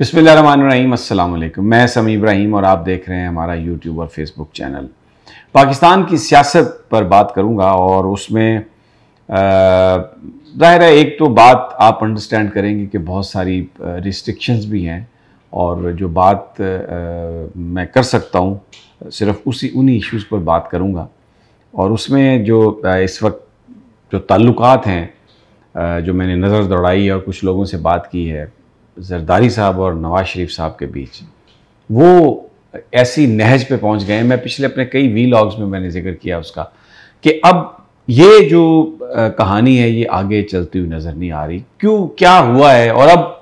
बसमीम मैं समी इब्राहिम और आप देख रहे हैं हमारा यूट्यूब और फेसबुक चैनल पाकिस्तान की सियासत पर बात करूँगा और उसमें ज़ाहिर है एक तो बात आप अंडरस्टैंड करेंगे कि बहुत सारी रिस्ट्रिक्शंस भी हैं और जो बात आ, मैं कर सकता हूँ सिर्फ उसी उन्हीं इश्यूज़ पर बात करूँगा और उसमें जो इस वक्त जो ताल्लुकात हैं जो मैंने नज़र दौड़ाई और कुछ लोगों से बात की है जरदारी साहब और नवाज शरीफ साहब के बीच वो ऐसी नहज पे पहुंच गए मैं पिछले अपने कई वी लॉग्स में मैंने जिक्र किया उसका कि अब ये जो कहानी है ये आगे चलती हुई नज़र नहीं आ रही क्यों क्या हुआ है और अब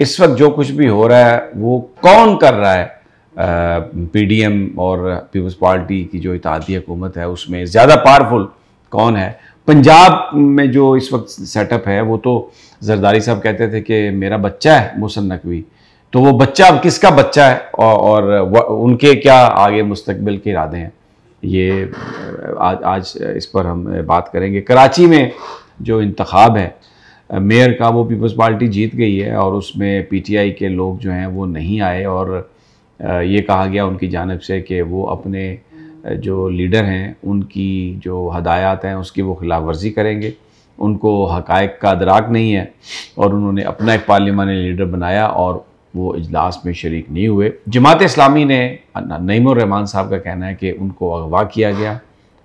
इस वक्त जो कुछ भी हो रहा है वो कौन कर रहा है पीडीएम और पीपल्स पार्टी की जो इतिहादी हुकूमत है उसमें ज़्यादा पावरफुल कौन है पंजाब में जो इस वक्त सेटअप है वो तो जरदारी साहब कहते थे कि मेरा बच्चा है मोहसन नकवी तो वो बच्चा किसका बच्चा है और, और उनके क्या आगे मुस्तबिल के इरादे हैं ये आज आज इस पर हम बात करेंगे कराची में जो इंतखब है मेयर का वो पीपल्स पार्टी जीत गई है और उसमें पीटीआई के लोग जो हैं वो नहीं आए और ये कहा गया उनकी जानब से कि वो अपने जो लीडर हैं उनकी जो हदायत हैं उसकी वो खिलाफ वर्जी करेंगे उनको हकायक का अदराक नहीं है और उन्होंने अपना एक पार्लियामानी लीडर बनाया और वो इजलास में शरीक नहीं हुए जमात इस्लामी ने नईमान साहब का कहना है कि उनको अगवा किया गया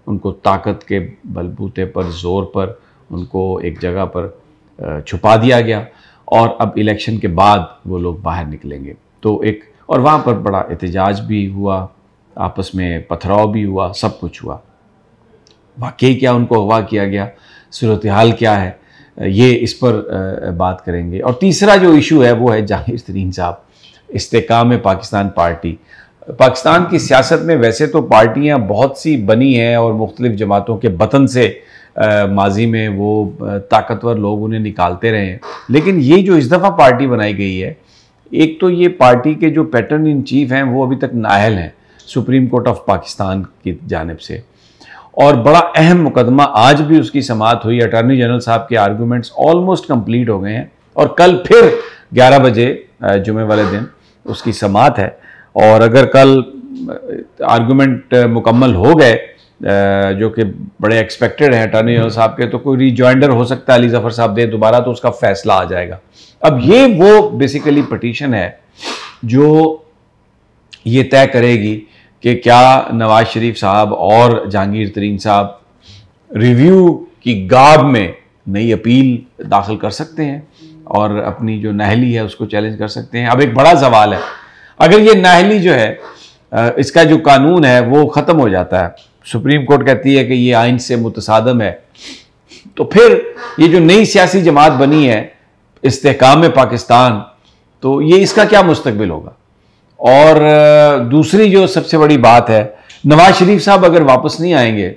उनको ताकत के बलबूते पर ज़ोर पर उनको एक जगह पर छुपा दिया गया और अब इलेक्शन के बाद वो लोग बाहर निकलेंगे तो एक और वहाँ पर बड़ा एहतजाज भी हुआ आपस में पथराव भी हुआ सब कुछ हुआ वाकई क्या उनको अगवा किया गया सूरत हाल क्या है ये इस पर बात करेंगे और तीसरा जो इशू है वो है जाहिर तरीन साहब इस्तेकाम पाकिस्तान पार्टी पाकिस्तान की सियासत में वैसे तो पार्टियां बहुत सी बनी हैं और मुख्तलिफ़ जमातों के बतन से माजी में वो ताकतवर लोग उन्हें निकालते रहे हैं लेकिन ये जो इस दफ़ा पार्टी बनाई गई है एक तो ये पार्टी के जो पैटर्न इन चीफ हैं वो अभी तक नाहल हैं सुप्रीम कोर्ट ऑफ पाकिस्तान की जानब से और बड़ा अहम मुकदमा आज भी उसकी समाप्त हुई अटॉर्नी जनरल साहब के आर्गूमेंट्स ऑलमोस्ट कंप्लीट हो गए हैं और कल फिर 11 बजे जुमे वाले दिन उसकी समात है और अगर कल आर्ग्यूमेंट मुकम्मल हो गए जो कि बड़े एक्सपेक्टेड हैं अटॉर्नी जनरल साहब के तो कोई रिज्वाइंडर हो सकता है अली जफर साहब दे दोबारा तो उसका फैसला आ जाएगा अब ये वो बेसिकली पटिशन है जो ये तय करेगी कि क्या नवाज शरीफ साहब और जहांगीर तरीन साहब रिव्यू की गाब में नई अपील दाखिल कर सकते हैं और अपनी जो नहली है उसको चैलेंज कर सकते हैं अब एक बड़ा सवाल है अगर ये नहली जो है इसका जो कानून है वो ख़त्म हो जाता है सुप्रीम कोर्ट कहती है कि ये आइन से मुतसादम है तो फिर ये जो नई सियासी जमात बनी है इस्तेकाम पाकिस्तान तो ये इसका क्या मुस्तबिल होगा और दूसरी जो सबसे बड़ी बात है नवाज शरीफ साहब अगर वापस नहीं आएंगे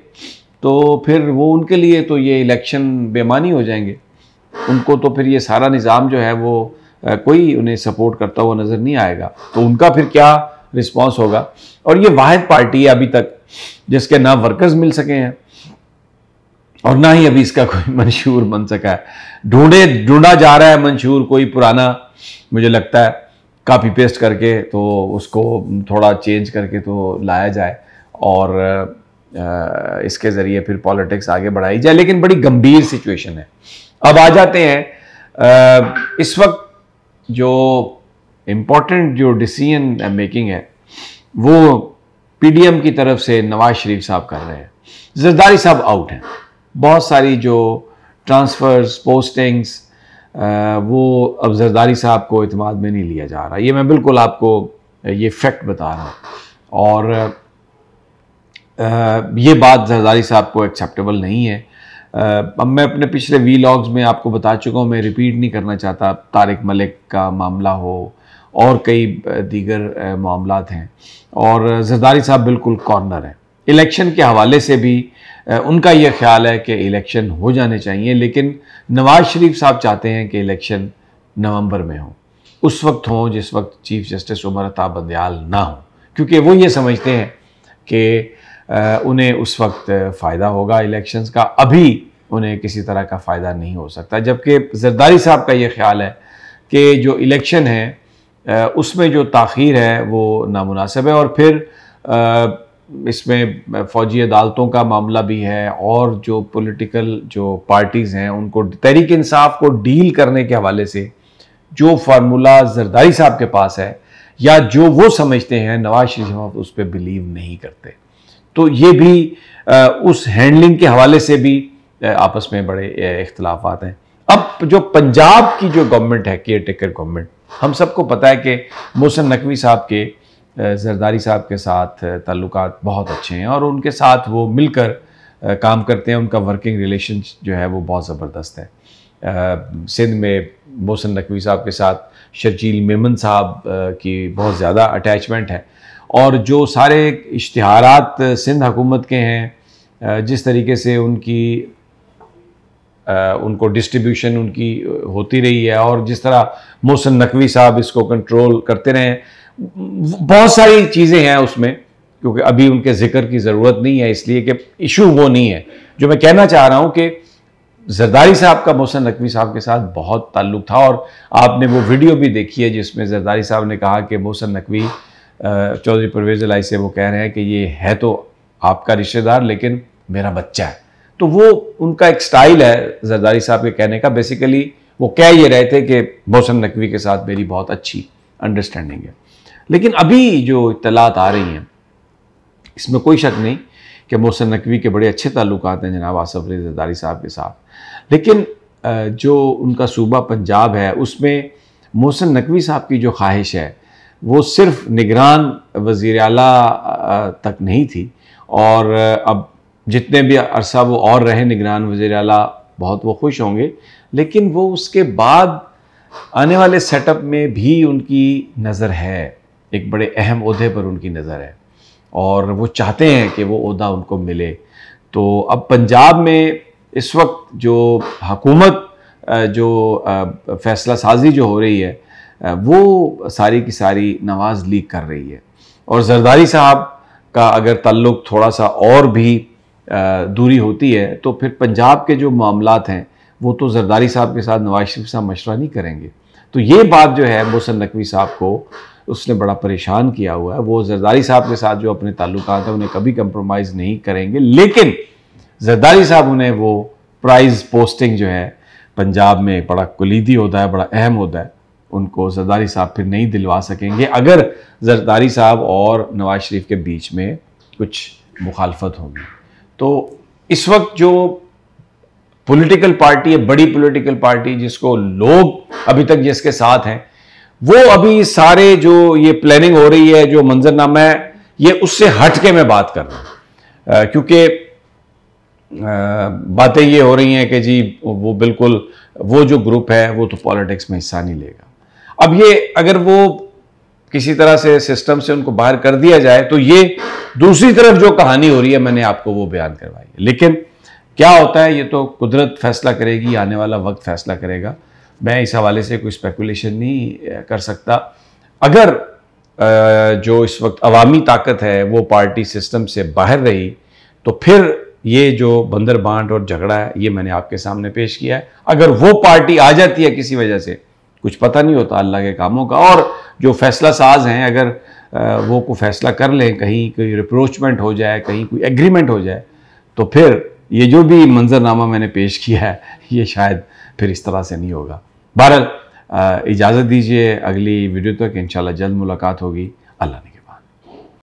तो फिर वो उनके लिए तो ये इलेक्शन बेमानी हो जाएंगे उनको तो फिर ये सारा निज़ाम जो है वो कोई उन्हें सपोर्ट करता हुआ नज़र नहीं आएगा तो उनका फिर क्या रिस्पॉन्स होगा और ये वाद पार्टी है अभी तक जिसके ना वर्कर्स मिल सके हैं और ना ही अभी इसका कोई मंशूर बन सका है ढूंढे ढूंढा जा रहा है मंशूर कोई पुराना मुझे लगता है कापी पेस्ट करके तो उसको थोड़ा चेंज करके तो लाया जाए और इसके ज़रिए फिर पॉलिटिक्स आगे बढ़ाई जाए लेकिन बड़ी गंभीर सिचुएशन है अब आ जाते हैं इस वक्त जो इम्पोर्टेंट जो डिसीजन मेकिंग है वो पीडीएम की तरफ से नवाज शरीफ साहब कर रहे हैं जरदारी साहब आउट हैं बहुत सारी जो ट्रांसफ़र्स पोस्टिंग्स वो अब जरदारी साहब को अतमाद में नहीं लिया जा रहा ये मैं बिल्कुल आपको ये फैक्ट बता रहा हूँ और ये बात जरदारी साहब को एक्सेप्टेबल नहीं है अब मैं अपने पिछले वी लॉग्स में आपको बता चुका हूँ मैं रिपीट नहीं करना चाहता तारिक मलिक का मामला हो और कई दीगर मामला हैं और जरदारी साहब बिल्कुल कॉर्नर हैं इलेक्शन के हवाले से भी उनका यह ख्याल है कि इलेक्शन हो जाने चाहिए लेकिन नवाज शरीफ साहब चाहते हैं कि इलेक्शन नवंबर में हो उस वक्त हों जिस वक्त चीफ जस्टिस उमर अता बंदयाल ना हो क्योंकि वो ये समझते हैं कि उन्हें उस वक्त फ़ायदा होगा इलेक्शंस का अभी उन्हें किसी तरह का फ़ायदा नहीं हो सकता जबकि जरदारी साहब का ये ख्याल है कि जो इलेक्शन है उसमें जो तखीर है वो नामनासिब है और फिर इसमें फौजी अदालतों का मामला भी है और जो पॉलिटिकल जो पार्टीज़ हैं उनको तहरीक इंसाफ को डील करने के हवाले से जो फार्मूला जरदारी साहब के पास है या जो वो समझते हैं नवाज शरीफ साहब उस पर बिलीव नहीं करते तो ये भी उस हैंडलिंग के हवाले से भी आपस में बड़े इख्तलाफ हैं अब जो पंजाब की जो गवर्नमेंट है केयर टेकर गवर्नमेंट हम सबको पता है कि मोहसन नकवी साहब के जरदारी साहब के साथ ताल्लुक बहुत अच्छे हैं और उनके साथ वो मिलकर काम करते हैं उनका वर्किंग रिलेशन जो है वो बहुत ज़बरदस्त है सिंध में मोहसन नकवी साहब के साथ शर्जील मेमन साहब की बहुत ज़्यादा अटैचमेंट है और जो सारे इश्तहारात सिंध हुकूमत के हैं जिस तरीके से उनकी उनको डिस्ट्रीब्यूशन उनकी होती रही है और जिस तरह मोहसन नकवी साहब इसको कंट्रोल करते रहे बहुत सारी चीज़ें हैं उसमें क्योंकि अभी उनके जिक्र की ज़रूरत नहीं है इसलिए कि इशू वो नहीं है जो मैं कहना चाह रहा हूँ कि जरदारी साहब का मोहसन नकवी साहब के साथ बहुत ताल्लुक था और आपने वो वीडियो भी देखी है जिसमें जरदारी साहब ने कहा कि मोहसन नकवी चौधरी परवेज लाई से वो कह रहे हैं कि ये है तो आपका रिश्तेदार लेकिन मेरा बच्चा है तो वो उनका एक स्टाइल है जरदारी साहब के कहने का बेसिकली वो कह ये रहे थे कि मोहसन नकवी के साथ मेरी बहुत अच्छी अंडरस्टैंडिंग है लेकिन अभी जो इतलात आ रही हैं इसमें कोई शक नहीं कि मोहसिन नकवी के बड़े अच्छे ताल्लुक हैं जनाब आसफ़ रजारी साहब के साथ लेकिन जो उनका सूबा पंजाब है उसमें मोहसिन नकवी साहब की जो ख्वाहिश है वो सिर्फ निगरान वज़ी अला तक नहीं थी और अब जितने भी अरसा वो और रहे निगरान वज़ी अला बहुत वो खुश होंगे लेकिन वो उसके बाद आने वाले सेटअप में भी उनकी नज़र है एक बड़े अहम अहदे पर उनकी नज़र है और वो चाहते हैं कि वो अहदा उनको मिले तो अब पंजाब में इस वक्त जो हकूमत जो फैसला साजी जो हो रही है वो सारी की सारी नवाज लीक कर रही है और जरदारी साहब का अगर तल्लुक थोड़ा सा और भी दूरी होती है तो फिर पंजाब के जो मामला हैं वो तो जरदारी साहब के साथ नवाज शरीफ साहब मशवरा नहीं करेंगे तो ये बात जो है मोहसन नकवी साहब को उसने बड़ा परेशान किया हुआ है वो जरदारी साहब के साथ जो अपने ताल्लुक हैं उन्हें कभी कंप्रोमाइज़ नहीं करेंगे लेकिन जरदारी साहब उन्हें वो प्राइज़ पोस्टिंग जो है पंजाब में बड़ा कुलीदी होता है बड़ा अहम होता है उनको जरदारी साहब फिर नहीं दिलवा सकेंगे अगर जरदारी साहब और नवाज शरीफ के बीच में कुछ मुखालफत होगी तो इस वक्त जो पॉलिटिकल पार्टी है बड़ी पॉलिटिकल पार्टी जिसको लोग अभी तक जिसके साथ हैं वो अभी सारे जो ये प्लानिंग हो रही है जो मंजरनामा है ये उससे हट के मैं बात कर रहा हूं क्योंकि बातें ये हो रही हैं कि जी वो बिल्कुल वो जो ग्रुप है वो तो पॉलिटिक्स में हिस्सा नहीं लेगा अब ये अगर वो किसी तरह से सिस्टम से उनको बाहर कर दिया जाए तो ये दूसरी तरफ जो कहानी हो रही है मैंने आपको वो बयान करवाई लेकिन क्या होता है ये तो कुदरत फैसला करेगी आने वाला वक्त फैसला करेगा मैं इस हवाले से कोई स्पेकुलेशन नहीं कर सकता अगर जो इस वक्त अवामी ताकत है वो पार्टी सिस्टम से बाहर रही तो फिर ये जो बंदर बांट और झगड़ा है ये मैंने आपके सामने पेश किया है अगर वो पार्टी आ जाती है किसी वजह से कुछ पता नहीं होता अल्लाह के कामों का और जो फैसला साज हैं अगर वो को फैसला कर लें कहीं कोई रिप्रोचमेंट हो जाए कहीं कोई एग्रीमेंट हो जाए तो फिर ये जो भी मंजरनामा मैंने पेश किया है ये शायद फिर इस तरह से नहीं होगा बहरहाल इजाज़त दीजिए अगली वीडियो तक इन जल्द मुलाकात होगी अल्लाह ने